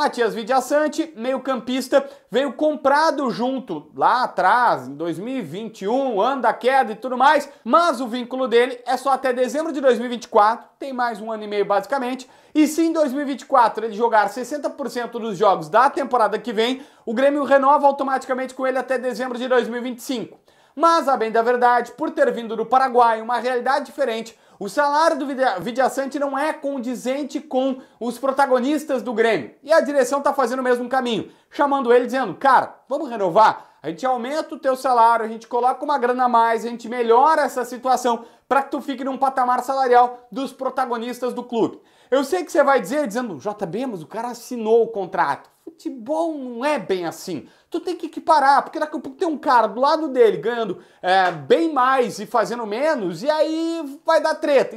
Matias Vidiaçante, meio-campista, veio comprado junto lá atrás, em 2021, ano da queda e tudo mais, mas o vínculo dele é só até dezembro de 2024, tem mais um ano e meio basicamente. E se em 2024 ele jogar 60% dos jogos da temporada que vem, o Grêmio renova automaticamente com ele até dezembro de 2025. Mas, a bem da verdade, por ter vindo do Paraguai, uma realidade diferente, o salário do Vidiaçante não é condizente com os protagonistas do Grêmio. E a direção está fazendo o mesmo caminho, chamando ele dizendo: "Cara, vamos renovar? A gente aumenta o teu salário, a gente coloca uma grana a mais, a gente melhora essa situação para que tu fique num patamar salarial dos protagonistas do clube". Eu sei que você vai dizer dizendo: "JB, mas o cara assinou o contrato" bom não é bem assim. Tu tem que equiparar, porque daqui a pouco tem um cara do lado dele ganhando é, bem mais e fazendo menos, e aí vai dar treta.